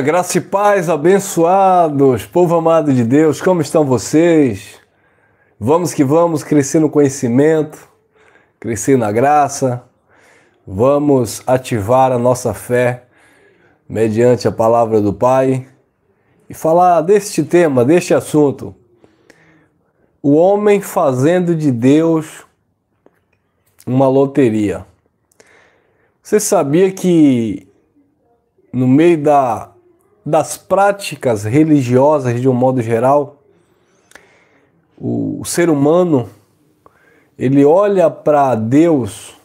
Graça e paz, abençoados, povo amado de Deus, como estão vocês? Vamos que vamos crescer no conhecimento, crescer na graça, vamos ativar a nossa fé mediante a palavra do Pai e falar deste tema, deste assunto. O homem fazendo de Deus uma loteria. Você sabia que no meio da das práticas religiosas de um modo geral, o ser humano ele olha para Deus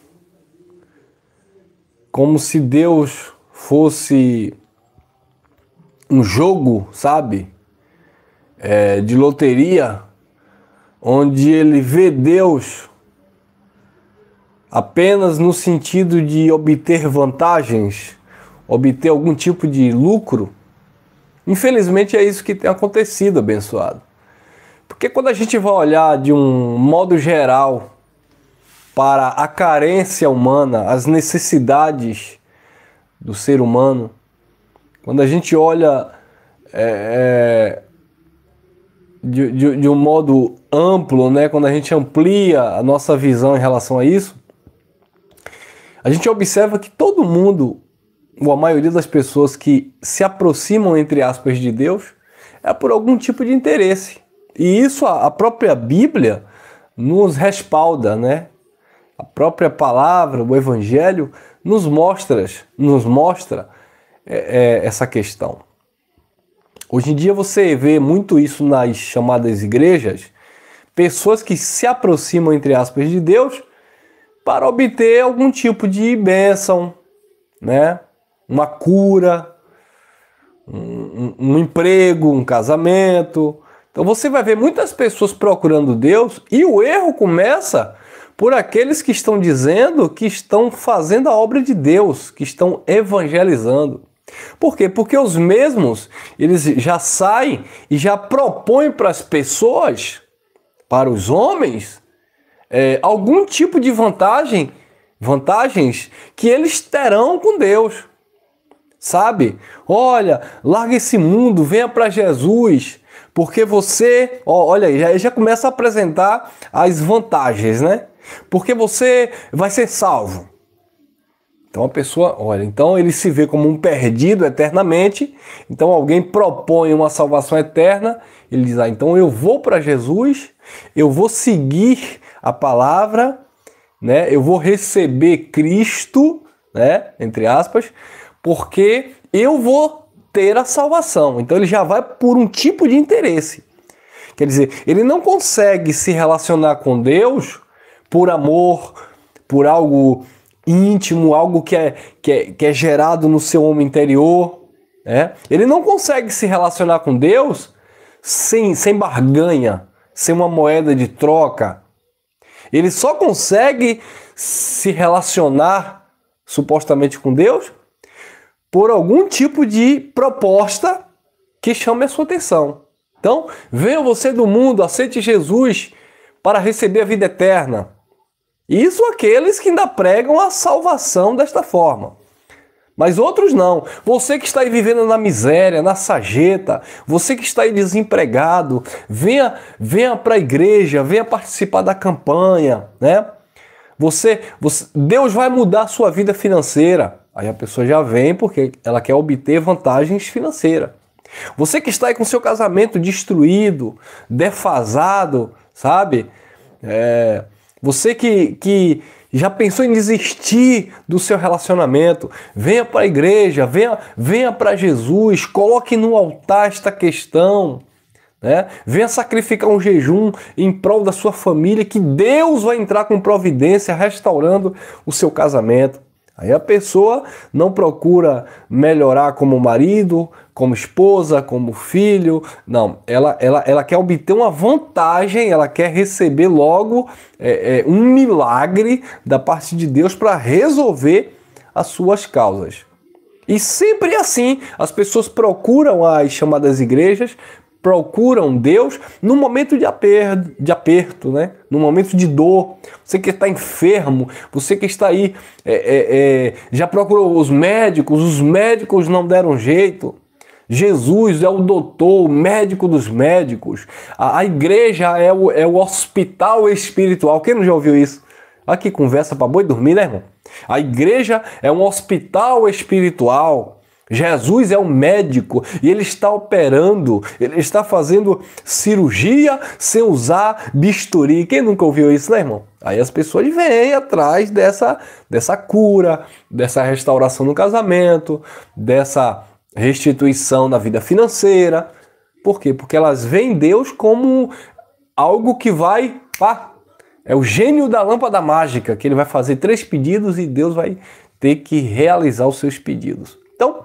como se Deus fosse um jogo, sabe? É, de loteria, onde ele vê Deus apenas no sentido de obter vantagens, obter algum tipo de lucro Infelizmente é isso que tem acontecido, abençoado. Porque quando a gente vai olhar de um modo geral para a carência humana, as necessidades do ser humano, quando a gente olha é, é de, de, de um modo amplo, né, quando a gente amplia a nossa visão em relação a isso, a gente observa que todo mundo ou a maioria das pessoas que se aproximam, entre aspas, de Deus, é por algum tipo de interesse. E isso a própria Bíblia nos respalda, né? A própria palavra, o Evangelho, nos mostra, nos mostra é, é, essa questão. Hoje em dia você vê muito isso nas chamadas igrejas, pessoas que se aproximam, entre aspas, de Deus para obter algum tipo de bênção, né? uma cura, um, um, emprego, um casamento. Então você vai ver muitas pessoas procurando Deus e o erro começa por aqueles que estão dizendo que estão fazendo a obra de Deus, que estão evangelizando. Por quê? Porque os mesmos, eles já saem e já propõem para as pessoas, para os homens, é, algum tipo de vantagem, vantagens que eles terão com Deus sabe? Olha, larga esse mundo, venha para Jesus, porque você, ó, olha aí, já, já começa a apresentar as vantagens, né? Porque você vai ser salvo. Então a pessoa, olha, então ele se vê como um perdido eternamente. Então alguém propõe uma salvação eterna, ele diz: "Ah, então eu vou para Jesus, eu vou seguir a palavra, né? Eu vou receber Cristo, né? Entre aspas, porque eu vou ter a salvação. Então ele já vai por um tipo de interesse. Quer dizer, ele não consegue se relacionar com Deus por amor, por algo íntimo, algo que é, que é, que é gerado no seu homem interior. Né? Ele não consegue se relacionar com Deus sem, sem barganha, sem uma moeda de troca. Ele só consegue se relacionar supostamente com Deus por algum tipo de proposta que chame a sua atenção. Então, venha você do mundo, aceite Jesus para receber a vida eterna. Isso aqueles que ainda pregam a salvação desta forma. Mas outros não. Você que está aí vivendo na miséria, na sajeta, você que está aí desempregado, venha, venha para a igreja, venha participar da campanha, né? Você, você, Deus vai mudar a sua vida financeira. Aí a pessoa já vem porque ela quer obter vantagens financeiras. Você que está aí com seu casamento destruído, defasado, sabe? É, você que, que já pensou em desistir do seu relacionamento, venha para a igreja, venha, venha para Jesus, coloque no altar esta questão. Né? Venha sacrificar um jejum em prol da sua família, que Deus vai entrar com providência, restaurando o seu casamento. Aí a pessoa não procura melhorar como marido, como esposa, como filho. Não, ela, ela, ela quer obter uma vantagem, ela quer receber logo é, é, um milagre da parte de Deus para resolver as suas causas. E sempre assim, as pessoas procuram as chamadas igrejas procuram Deus no momento de aperto, de aperto, né? No momento de dor. Você que está enfermo, você que está aí é, é, é, já procurou os médicos, os médicos não deram jeito. Jesus é o doutor, o médico dos médicos. A, a igreja é o, é o hospital espiritual. Quem não já ouviu isso? Aqui conversa para boi dormir, né, irmão? A igreja é um hospital espiritual. Jesus é um médico e ele está operando, ele está fazendo cirurgia sem usar bisturi. Quem nunca ouviu isso, né, irmão? Aí as pessoas vêm atrás dessa, dessa cura, dessa restauração no casamento, dessa restituição na vida financeira. Por quê? Porque elas veem Deus como algo que vai. Pá, é o gênio da lâmpada mágica, que ele vai fazer três pedidos e Deus vai ter que realizar os seus pedidos. Então,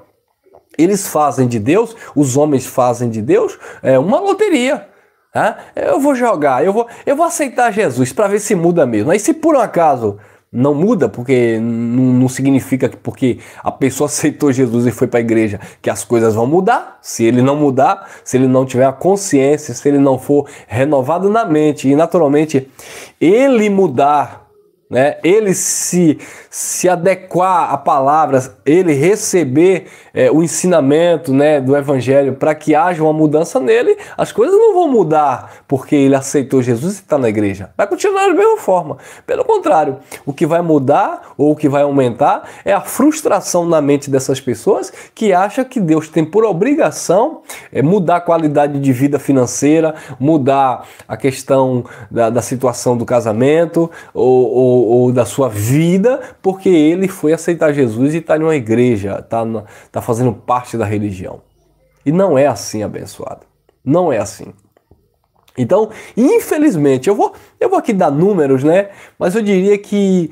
eles fazem de Deus, os homens fazem de Deus é uma loteria. Tá? Eu vou jogar, eu vou, eu vou aceitar Jesus para ver se muda mesmo. Aí se por um acaso não muda, porque não significa que porque a pessoa aceitou Jesus e foi para a igreja que as coisas vão mudar. Se ele não mudar, se ele não tiver a consciência, se ele não for renovado na mente e naturalmente ele mudar né? Ele se, se adequar a palavras, ele receber é, o ensinamento, né, do evangelho para que haja uma mudança nele, as coisas não vão mudar porque ele aceitou Jesus e está na igreja. Vai continuar da mesma forma. Pelo contrário, o que vai mudar ou o que vai aumentar é a frustração na mente dessas pessoas que acham que Deus tem por obrigação é, mudar a qualidade de vida financeira, mudar a questão da, da situação do casamento ou, ou ou, da sua vida, porque ele foi aceitar Jesus e está em uma igreja, está tá fazendo parte da religião. E não é assim, abençoado. Não é assim. Então, infelizmente, eu vou, eu vou aqui dar números, né? Mas eu diria que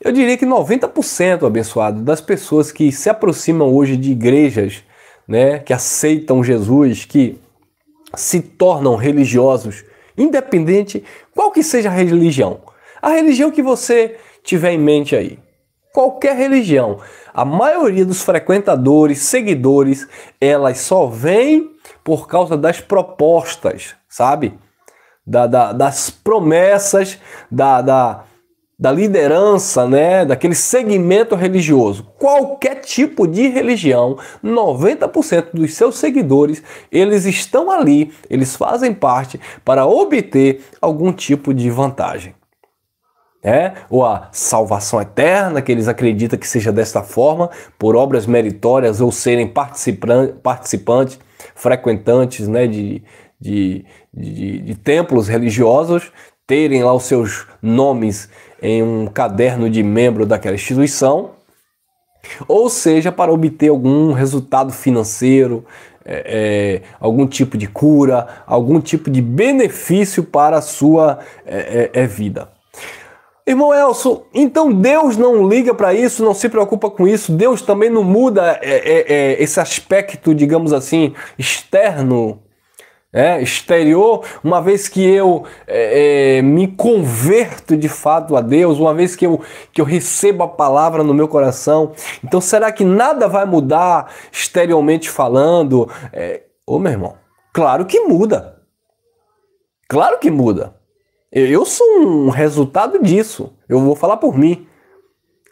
eu diria que 90% abençoado das pessoas que se aproximam hoje de igrejas, né, que aceitam Jesus, que se tornam religiosos, independente qual que seja a religião. A religião que você tiver em mente aí. Qualquer religião. A maioria dos frequentadores, seguidores, elas só vêm por causa das propostas, sabe? Da, da, das promessas, da, da, da liderança, né, daquele segmento religioso. Qualquer tipo de religião, 90% dos seus seguidores, eles estão ali, eles fazem parte para obter algum tipo de vantagem né? ou a salvação eterna, que eles acreditam que seja desta forma, por obras meritórias ou serem participantes, frequentantes né? de, de, de, de templos religiosos, terem lá os seus nomes em um caderno de membro daquela instituição, ou seja, para obter algum resultado financeiro, é, é, algum tipo de cura, algum tipo de benefício para a sua é, é, é vida. Irmão Elson, então Deus não liga para isso, não se preocupa com isso, Deus também não muda é, é, é, esse aspecto, digamos assim, externo, é, exterior, uma vez que eu é, é, me converto de fato a Deus, uma vez que eu, que eu recebo a palavra no meu coração. Então será que nada vai mudar exteriormente falando? É, ô meu irmão, claro que muda. Claro que muda. Eu sou um resultado disso. Eu vou falar por mim.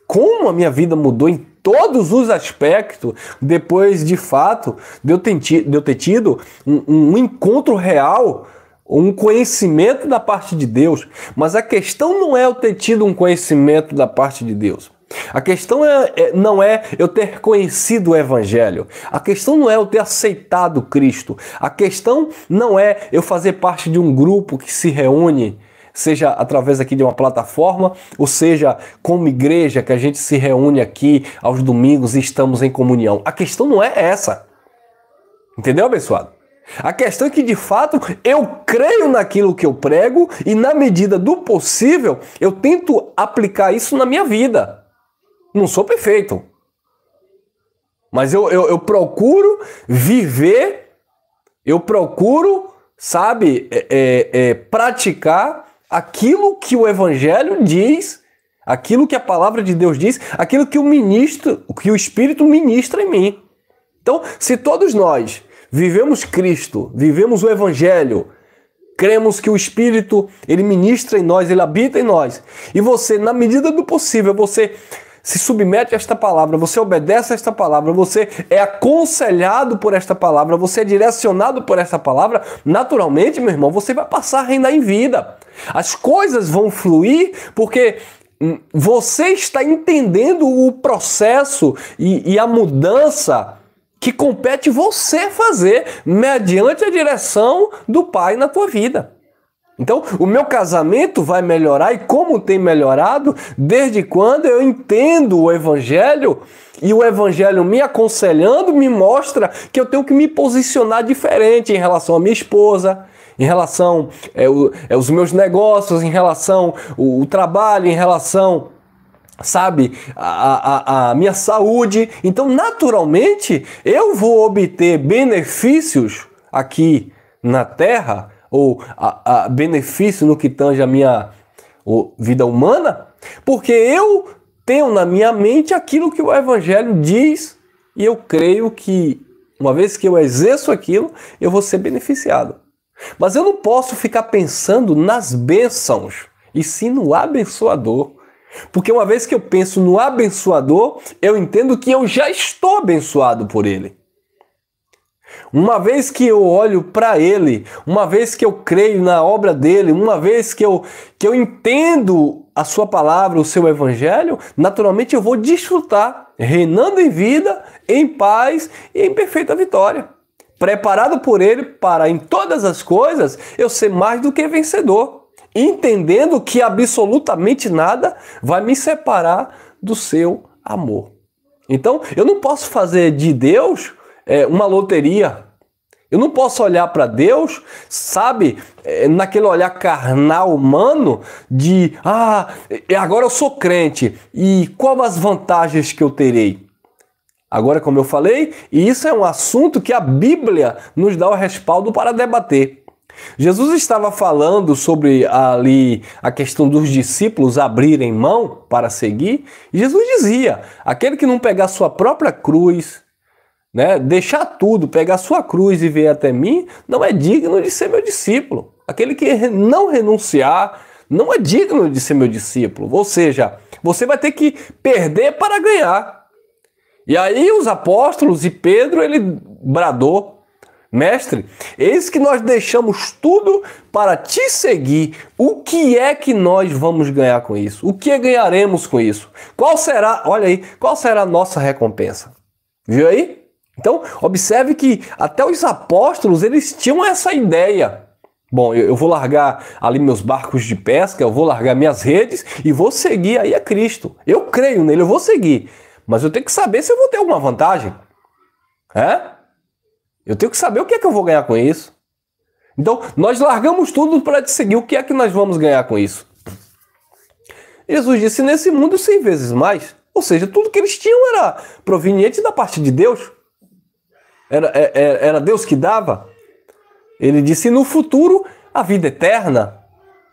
Como a minha vida mudou em todos os aspectos depois de fato de eu ter tido, eu ter tido um, um encontro real um conhecimento da parte de Deus, mas a questão não é eu ter tido um conhecimento da parte de Deus. A questão é, é, não é eu ter conhecido o Evangelho. A questão não é eu ter aceitado Cristo. A questão não é eu fazer parte de um grupo que se reúne seja através aqui de uma plataforma, ou seja, como igreja que a gente se reúne aqui aos domingos e estamos em comunhão. A questão não é essa. Entendeu, abençoado? A questão é que de fato eu creio naquilo que eu prego e, na medida do possível, eu tento aplicar isso na minha vida. Não sou perfeito, mas eu, eu, eu procuro viver, eu procuro, sabe, é, é, é praticar aquilo que o evangelho diz, aquilo que a palavra de Deus diz, aquilo que o ministro, que o Espírito ministra em mim. Então, se todos nós vivemos Cristo, vivemos o evangelho, cremos que o Espírito ele ministra em nós, ele habita em nós. E você, na medida do possível, você se submete a esta palavra, você obedece a esta palavra, você é aconselhado por esta palavra, você é direcionado por esta palavra, naturalmente, meu irmão, você vai passar a reinar em vida. As coisas vão fluir porque hum, você está entendendo o processo e, e a mudança que compete você fazer mediante a direção do Pai na tua vida. Então, o meu casamento vai melhorar e como tem melhorado desde quando eu entendo o evangelho e o evangelho me aconselhando me mostra que eu tenho que me posicionar diferente em relação à minha esposa, em relação é, o, é os meus negócios, em relação o, o trabalho, em relação sabe, a, a, a, minha saúde. Então, naturalmente, eu vou obter benefícios aqui na Terra ou a, a benefício no que tange a minha ou, vida humana, porque eu tenho na minha mente aquilo que o Evangelho diz e eu creio que, uma vez que eu exerço aquilo, eu vou ser beneficiado. Mas eu não posso ficar pensando nas bênçãos, e sim no abençoador. Porque uma vez que eu penso no abençoador, eu entendo que eu já estou abençoado por ele. Uma vez que eu olho para ele, uma vez que eu creio na obra dele, uma vez que eu, que eu entendo a sua palavra, o seu evangelho, naturalmente eu vou desfrutar, reinando em vida, em paz e em perfeita vitória. Preparado por ele para, em todas as coisas, eu ser mais do que vencedor, entendendo que absolutamente nada vai me separar do seu amor. Então, eu não posso fazer de Deus é, uma loteria. Eu não posso olhar para Deus, sabe, é, naquele olhar carnal humano de ah, é, agora eu sou crente e qual as vantagens que eu terei? Agora, como eu falei, e isso é um assunto que a Bíblia nos dá o respaldo para debater. Jesus estava falando sobre ali a questão dos discípulos abrirem mão para seguir, e Jesus dizia: aquele que não pegar sua própria cruz né? Deixar tudo, pegar sua cruz e vir até mim, não é digno de ser meu discípulo. Aquele que não renunciar não é digno de ser meu discípulo. Ou seja, você vai ter que perder para ganhar. E aí os apóstolos e Pedro, ele bradou, Mestre, eis que nós deixamos tudo para te seguir. O que é que nós vamos ganhar com isso? O que ganharemos com isso? Qual será, olha aí, qual será a nossa recompensa? Viu aí? Então, observe que até os apóstolos eles tinham essa ideia. Bom, eu, vou largar ali meus barcos de pesca, eu vou largar minhas redes e vou seguir aí a Cristo. Eu creio nele, eu vou seguir. Mas eu tenho que saber se eu vou ter alguma vantagem. É? Eu tenho que saber o que é que eu vou ganhar com isso. Então, nós largamos tudo para te seguir. O que é que nós vamos ganhar com isso? Jesus disse: nesse mundo, cem vezes mais. Ou seja, tudo que eles tinham era proveniente da parte de Deus. Era, era, é, é, era Deus que dava? Ele disse: no futuro, a vida eterna.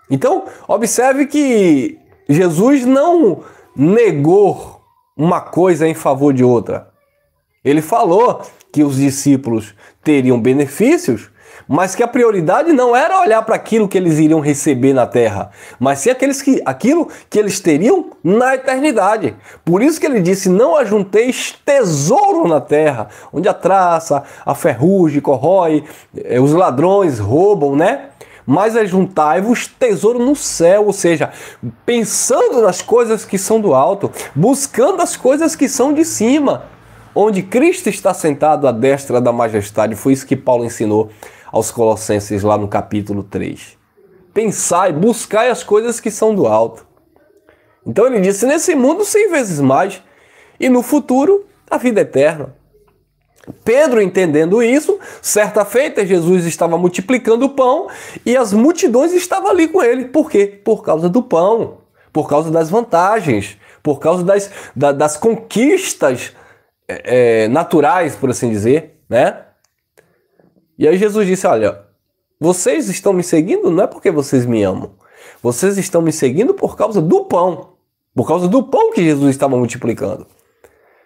Então, observe que Jesus não negou uma coisa em favor de outra. Ele falou que os discípulos teriam benefícios mas que a prioridade não era olhar para aquilo que eles iriam receber na terra, mas sim aqueles que, aquilo que eles teriam na eternidade. Por isso que ele disse: Não ajunteis tesouro na terra, onde a traça, a ferrugem corrói, eh, os ladrões roubam, né? mas ajuntai-vos tesouro no céu, ou seja, pensando nas coisas que são do alto, buscando as coisas que são de cima, onde Cristo está sentado à destra da majestade. Foi isso que Paulo ensinou aos Colossenses, lá no capítulo 3. Pensai, buscai as coisas que são do alto. Então ele disse: nesse mundo, cem vezes mais, e no futuro, a vida eterna. Pedro, entendendo isso, certa feita Jesus estava multiplicando o pão e as multidões estavam ali com ele. Por quê? Por causa do pão, por causa das vantagens, por causa das, da, das conquistas é, naturais, por assim dizer, né? E aí Jesus disse: Olha, vocês estão me seguindo não é porque vocês me amam. Vocês estão me seguindo por causa do pão. Por causa do pão que Jesus estava multiplicando.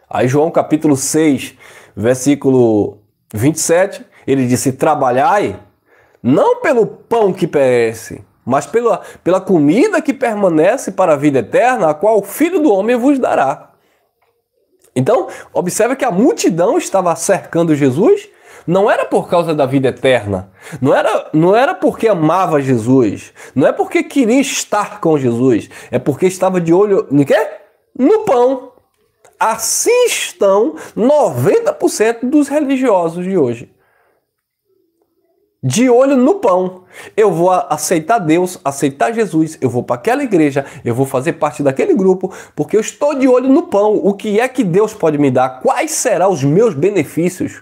Aí, João capítulo 6, versículo 27, ele disse: Trabalhai não pelo pão que perece, mas pela, pela comida que permanece para a vida eterna, a qual o Filho do Homem vos dará. Então, observe que a multidão estava cercando Jesus não era por causa da vida eterna, não era, não era porque amava Jesus, não é porque queria estar com Jesus, é porque estava de olho no quê? No pão. Assim estão 90% dos religiosos de hoje. De olho no pão. Eu vou aceitar Deus, aceitar Jesus, eu vou para aquela igreja, eu vou fazer parte daquele grupo, porque eu estou de olho no pão. O que é que Deus pode me dar? Quais serão os meus benefícios?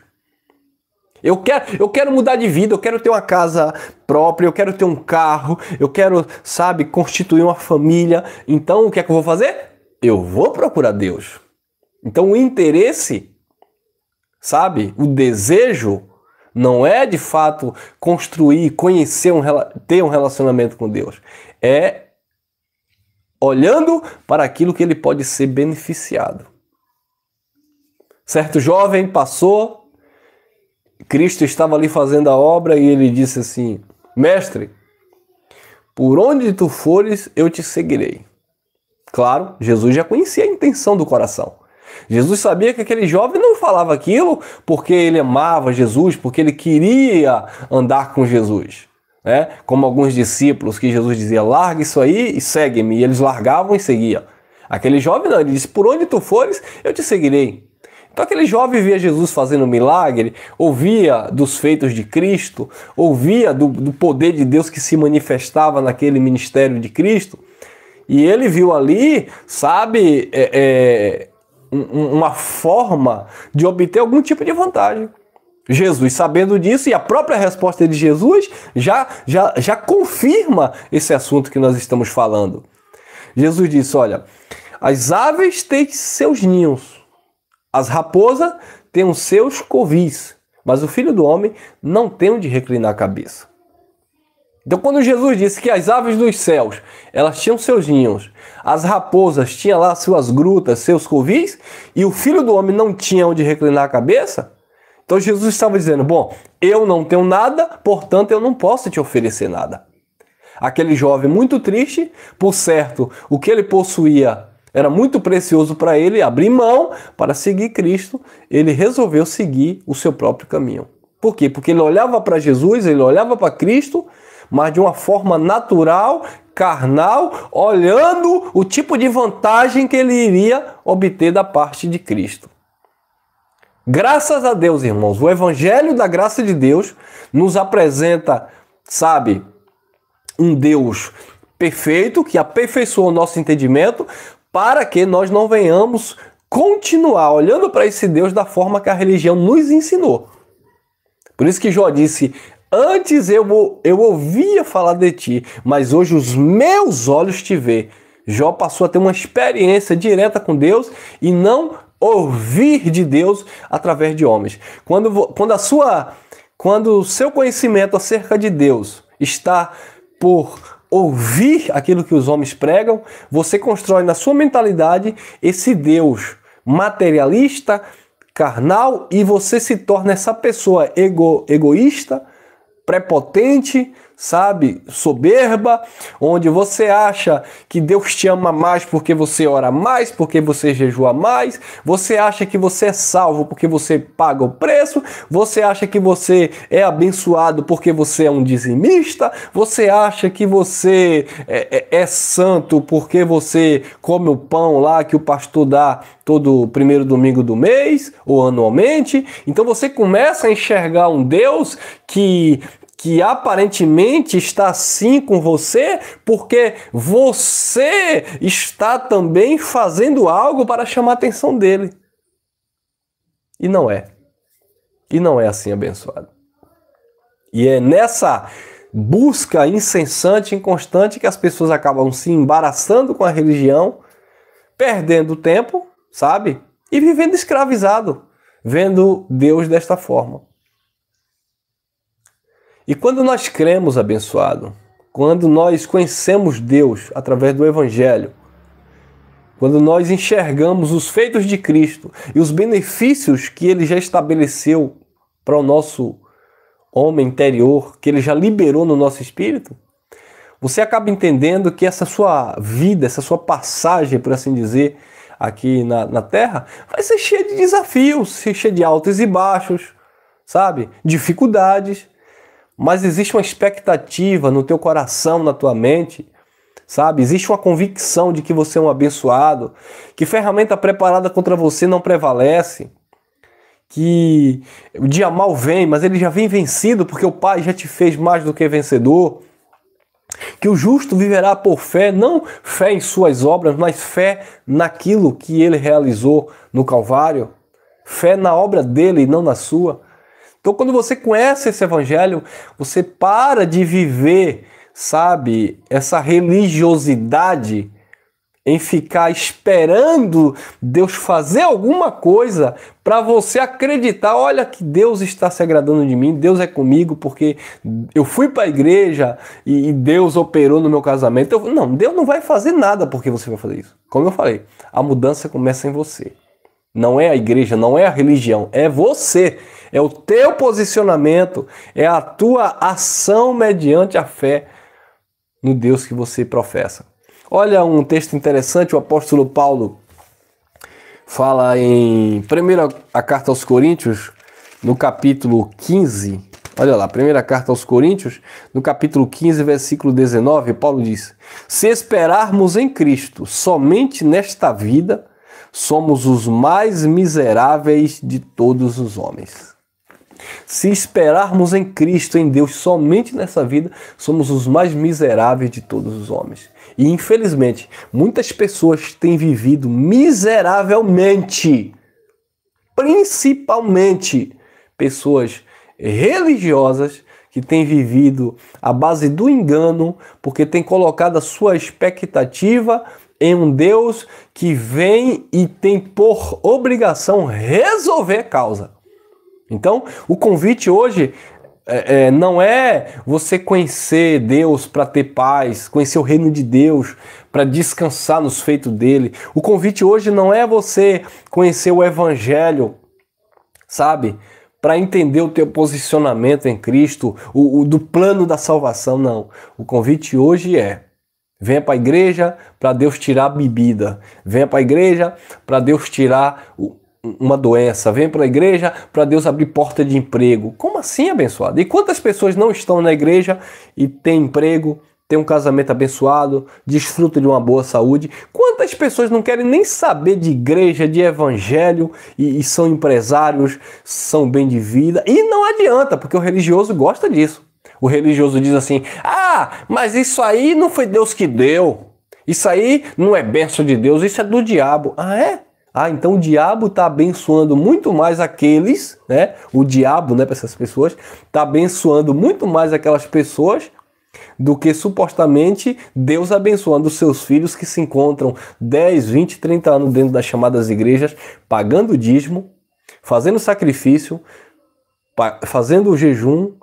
Eu quero, eu quero mudar de vida, eu quero ter uma casa própria, eu quero ter um carro, eu quero, sabe, constituir uma família. Então, o que é que eu vou fazer? Eu vou procurar Deus. Então, o interesse, sabe, o desejo não é de fato construir, conhecer, um, ter um relacionamento com Deus. É olhando para aquilo que ele pode ser beneficiado. Certo jovem passou Cristo estava ali fazendo a obra e ele disse assim: Mestre, por onde tu fores, eu te seguirei. Claro, Jesus já conhecia a intenção do coração. Jesus sabia que aquele jovem não falava aquilo porque ele amava Jesus, porque ele queria andar com Jesus. Né? Como alguns discípulos que Jesus dizia: larga isso aí e segue-me. E eles largavam e seguiam. Aquele jovem não, ele disse: por onde tu fores, eu te seguirei. Então aquele jovem via Jesus fazendo milagre, ouvia dos feitos de Cristo, ouvia do, do poder de Deus que se manifestava naquele ministério de Cristo, e ele viu ali, sabe, é, é, uma forma de obter algum tipo de vantagem. Jesus, sabendo disso, e a própria resposta de Jesus já, já, já confirma esse assunto que nós estamos falando. Jesus disse: Olha, as aves têm seus ninhos, as raposas têm os seus covis, mas o filho do homem não tem onde reclinar a cabeça. Então, quando Jesus disse que as aves dos céus elas tinham seus ninhos, as raposas tinham lá suas grutas, seus covis, e o filho do homem não tinha onde reclinar a cabeça, então Jesus estava dizendo: Bom, eu não tenho nada, portanto eu não posso te oferecer nada. Aquele jovem muito triste, por certo, o que ele possuía era muito precioso para ele abrir mão para seguir Cristo, ele resolveu seguir o seu próprio caminho. Por quê? Porque ele olhava para Jesus, ele olhava para Cristo, mas de uma forma natural, carnal, olhando o tipo de vantagem que ele iria obter da parte de Cristo. Graças a Deus, irmãos, o Evangelho da Graça de Deus nos apresenta, sabe, um Deus perfeito que aperfeiçoou o nosso entendimento, para que nós não venhamos continuar olhando para esse Deus da forma que a religião nos ensinou. Por isso que Jó disse: Antes eu, eu ouvia falar de ti, mas hoje os meus olhos te vê. Jó passou a ter uma experiência direta com Deus e não ouvir de Deus através de homens. Quando, quando a sua quando o seu conhecimento acerca de Deus está por ouvir aquilo que os homens pregam, você constrói na sua mentalidade esse Deus materialista, carnal e você se torna essa pessoa ego, egoísta, prepotente, sabe, soberba, onde você acha que Deus te ama mais porque você ora mais, porque você jejua mais, você acha que você é salvo porque você paga o preço, você acha que você é abençoado porque você é um dizimista, você acha que você é, é, é santo porque você come o pão lá que o pastor dá todo primeiro domingo do mês ou anualmente. Então você começa a enxergar um Deus que que aparentemente está assim com você, porque você está também fazendo algo para chamar a atenção dele. E não é. E não é assim abençoado. E é nessa busca incessante, inconstante que as pessoas acabam se embaraçando com a religião, perdendo tempo, sabe? E vivendo escravizado, vendo Deus desta forma. E quando nós cremos, abençoado, quando nós conhecemos Deus através do Evangelho, quando nós enxergamos os feitos de Cristo e os benefícios que ele já estabeleceu para o nosso homem interior, que ele já liberou no nosso espírito, você acaba entendendo que essa sua vida, essa sua passagem, por assim dizer, aqui na, na Terra, vai ser cheia de desafios, cheia de altos e baixos, sabe? Dificuldades mas existe uma expectativa no teu coração, na tua mente, sabe? Existe uma convicção de que você é um abençoado, que ferramenta preparada contra você não prevalece, que o dia mal vem, mas ele já vem vencido porque o Pai já te fez mais do que vencedor. Que o justo viverá por fé, não fé em suas obras, mas fé naquilo que ele realizou no Calvário, fé na obra dele e não na sua. Então, quando você conhece esse evangelho, você para de viver, sabe, essa religiosidade em ficar esperando Deus fazer alguma coisa para você acreditar, olha que Deus está se agradando de mim, Deus é comigo porque eu fui para a igreja e, Deus operou no meu casamento. Eu, não, Deus não vai fazer nada porque você vai fazer isso. Como eu falei, a mudança começa em você. Não é a igreja, não é a religião, é você é o teu posicionamento, é a tua ação mediante a fé no Deus que você professa. Olha um texto interessante, o apóstolo Paulo fala em primeira a carta aos Coríntios, no capítulo 15, olha lá, primeira carta aos Coríntios, no capítulo 15, versículo 19, Paulo diz: "Se esperarmos em Cristo somente nesta vida, somos os mais miseráveis de todos os homens." Se esperarmos em Cristo, em Deus, somente nessa vida, somos os mais miseráveis de todos os homens. E infelizmente, muitas pessoas têm vivido miseravelmente, principalmente pessoas religiosas que têm vivido à base do engano, porque têm colocado a sua expectativa em um Deus que vem e tem por obrigação resolver a causa. Então, o convite hoje é, é, não é você conhecer Deus para ter paz, conhecer o reino de Deus para descansar nos feitos dele. O convite hoje não é você conhecer o Evangelho, sabe? Para entender o teu posicionamento em Cristo, o, o do plano da salvação, não. O convite hoje é Venha para a igreja para Deus tirar a bebida. Venha para a igreja para Deus tirar o, uma doença, vem para a igreja para Deus abrir porta de emprego. Como assim, abençoado? E quantas pessoas não estão na igreja e têm emprego, têm um casamento abençoado, desfrutam de uma boa saúde? Quantas pessoas não querem nem saber de igreja, de evangelho e, e são empresários, são bem de vida? E não adianta, porque o religioso gosta disso. O religioso diz assim: ah, mas isso aí não foi Deus que deu. Isso aí não é benção de Deus, isso é do diabo. Ah, é? Ah, então o diabo está abençoando muito mais aqueles, né? O diabo, né, para essas pessoas, está abençoando muito mais aquelas pessoas do que supostamente Deus abençoando os seus filhos que se encontram 10, 20, 30 anos dentro das chamadas igrejas, pagando dízimo, fazendo sacrifício, fazendo o jejum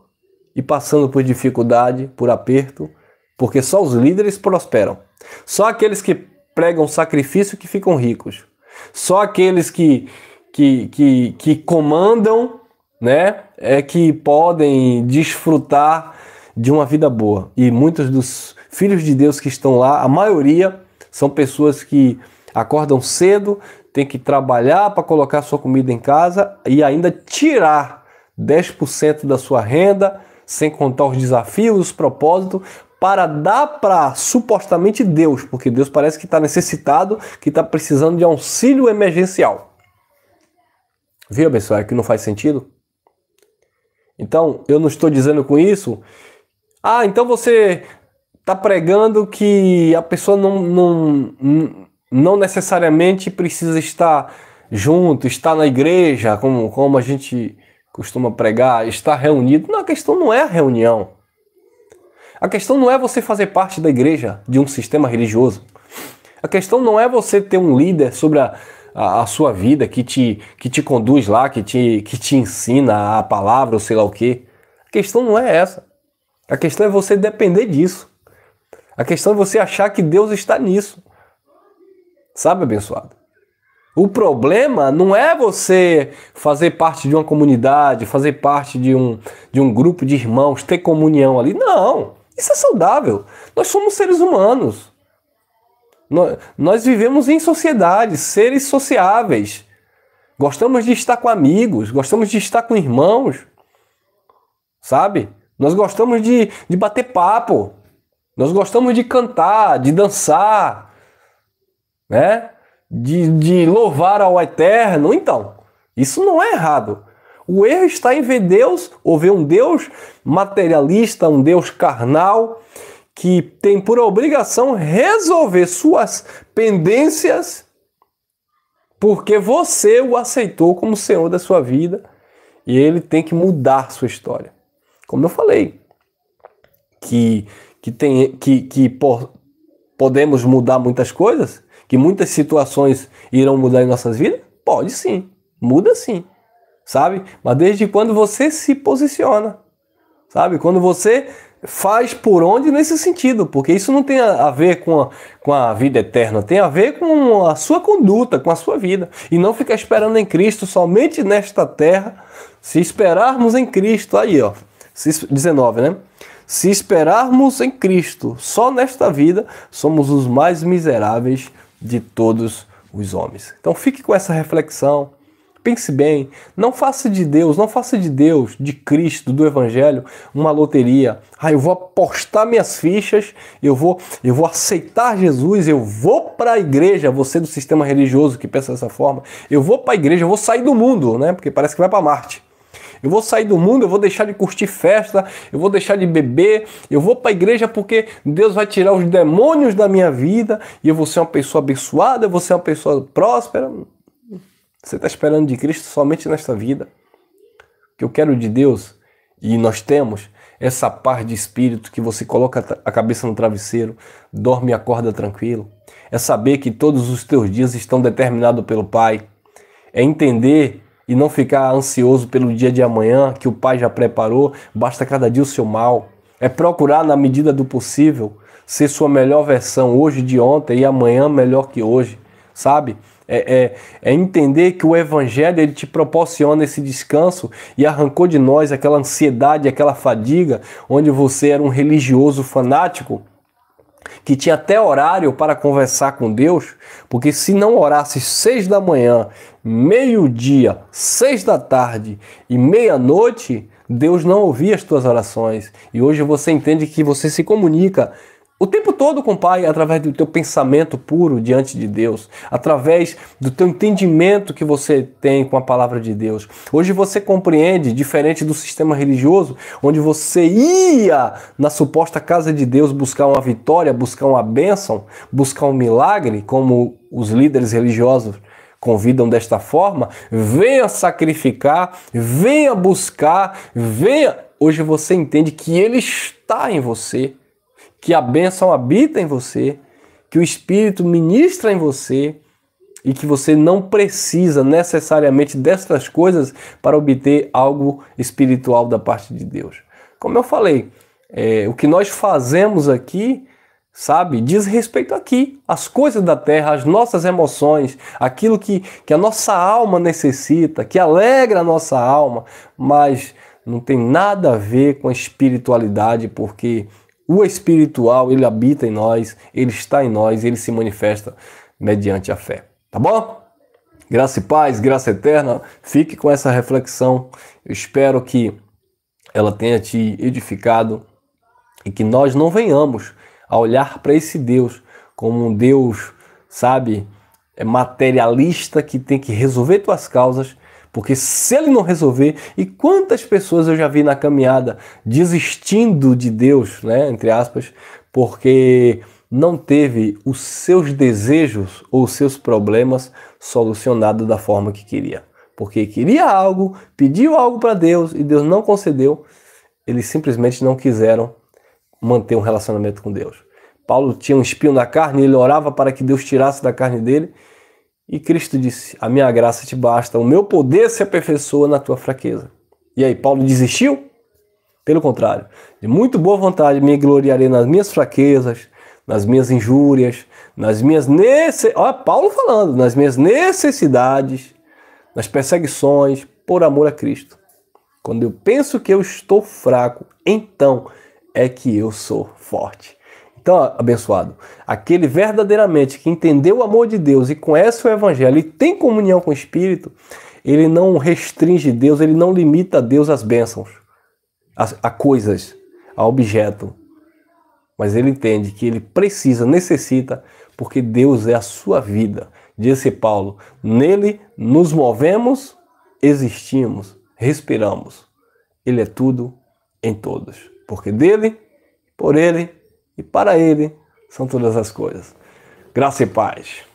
e passando por dificuldade, por aperto, porque só os líderes prosperam. Só aqueles que pregam sacrifício que ficam ricos. Só aqueles que, que, que, que comandam, né, é que podem desfrutar de uma vida boa. E muitos dos filhos de Deus que estão lá, a maioria são pessoas que acordam cedo, têm que trabalhar para colocar sua comida em casa e ainda tirar 10% da sua renda, sem contar os desafios, os propósitos, para dar para supostamente Deus, porque Deus parece que está necessitado, que está precisando de auxílio emergencial. Viu, pessoal, é que não faz sentido? Então, eu não estou dizendo com isso. Ah, então você está pregando que a pessoa não, não, não necessariamente precisa estar junto, estar na igreja, como, como a gente costuma pregar, estar reunido. Não, a questão não é a reunião. A questão não é você fazer parte da igreja, de um sistema religioso. A questão não é você ter um líder sobre a, a, a, sua vida que te, que te conduz lá, que te, que te ensina a palavra ou sei lá o quê. A questão não é essa. A questão é você depender disso. A questão é você achar que Deus está nisso. Sabe, abençoado? O problema não é você fazer parte de uma comunidade, fazer parte de um, de um grupo de irmãos, ter comunhão ali. Não. Isso é saudável. Nós somos seres humanos. Nós, nós vivemos em sociedade, seres sociáveis. Gostamos de estar com amigos, gostamos de estar com irmãos, sabe? Nós gostamos de, de bater papo, nós gostamos de cantar, de dançar, né? De, de louvar ao eterno. Então, isso não é errado. O erro está em ver Deus ou ver um Deus materialista, um Deus carnal, que tem por obrigação resolver suas pendências porque você o aceitou como Senhor da sua vida e ele tem que mudar sua história. Como eu falei, que, que, tem, que, que podemos mudar muitas coisas, que muitas situações irão mudar em nossas vidas? Pode sim, muda sim sabe? Mas desde quando você se posiciona, sabe? Quando você faz por onde nesse sentido, porque isso não tem a ver com a, com a vida eterna, tem a ver com a sua conduta, com a sua vida. E não ficar esperando em Cristo somente nesta terra. Se esperarmos em Cristo, aí ó, 19, né? Se esperarmos em Cristo só nesta vida, somos os mais miseráveis de todos os homens. Então fique com essa reflexão, Pense bem, não faça de Deus, não faça de Deus, de Cristo, do Evangelho, uma loteria. Ah, eu vou apostar minhas fichas, eu vou, eu vou aceitar Jesus, eu vou para a igreja. Você do sistema religioso que pensa dessa forma, eu vou para a igreja, eu vou sair do mundo, né? Porque parece que vai para Marte. Eu vou sair do mundo, eu vou deixar de curtir festa, eu vou deixar de beber, eu vou para a igreja porque Deus vai tirar os demônios da minha vida e eu vou ser uma pessoa abençoada, eu vou ser uma pessoa próspera. Você está esperando de Cristo somente nesta vida. O que eu quero de Deus, e nós temos, é essa paz de espírito que você coloca a cabeça no travesseiro, dorme e acorda tranquilo. É saber que todos os teus dias estão determinados pelo Pai. É entender e não ficar ansioso pelo dia de amanhã que o Pai já preparou, basta cada dia o seu mal. É procurar, na medida do possível, ser sua melhor versão hoje de ontem e amanhã melhor que hoje, sabe? É, é, é, entender que o Evangelho ele te proporciona esse descanso e arrancou de nós aquela ansiedade, aquela fadiga, onde você era um religioso fanático que tinha até horário para conversar com Deus, porque se não orasse seis da manhã, meio-dia, seis da tarde e meia-noite, Deus não ouvia as tuas orações. E hoje você entende que você se comunica o tempo todo com o Pai, através do teu pensamento puro diante de Deus, através do teu entendimento que você tem com a palavra de Deus. Hoje você compreende, diferente do sistema religioso, onde você ia na suposta casa de Deus buscar uma vitória, buscar uma bênção, buscar um milagre, como os líderes religiosos convidam desta forma, venha sacrificar, venha buscar, venha. Hoje você entende que Ele está em você que a bênção habita em você, que o Espírito ministra em você e que você não precisa necessariamente destas coisas para obter algo espiritual da parte de Deus. Como eu falei, é, o que nós fazemos aqui, sabe, diz respeito aqui, às coisas da terra, às nossas emoções, aquilo que, que a nossa alma necessita, que alegra a nossa alma, mas não tem nada a ver com a espiritualidade, porque o espiritual, ele habita em nós, ele está em nós, ele se manifesta mediante a fé. Tá bom? Graça e paz, graça eterna. Fique com essa reflexão. Eu espero que ela tenha te edificado e que nós não venhamos a olhar para esse Deus como um Deus, sabe, é materialista que tem que resolver tuas causas porque se ele não resolver, e quantas pessoas eu já vi na caminhada desistindo de Deus, né, entre aspas, porque não teve os seus desejos ou seus problemas solucionados da forma que queria. Porque queria algo, pediu algo para Deus e Deus não concedeu, eles simplesmente não quiseram manter um relacionamento com Deus. Paulo tinha um espinho na carne, ele orava para que Deus tirasse da carne dele e Cristo disse: A minha graça te basta, o meu poder se aperfeiçoa na tua fraqueza. E aí, Paulo desistiu? Pelo contrário, de muito boa vontade me gloriarei nas minhas fraquezas, nas minhas injúrias, nas minhas necessidades. Olha, Paulo falando, nas minhas necessidades, nas perseguições, por amor a Cristo. Quando eu penso que eu estou fraco, então é que eu sou forte. Então, abençoado, aquele verdadeiramente que entendeu o amor de Deus e conhece o Evangelho e tem comunhão com o Espírito, ele não restringe Deus, ele não limita Deus às bênçãos, a, a coisas, a objeto. Mas ele entende que ele precisa, necessita, porque Deus é a sua vida. Disse Paulo: nele nos movemos, existimos, respiramos. Ele é tudo em todos, porque dele, por ele e para Ele são todas as coisas. Graça e paz.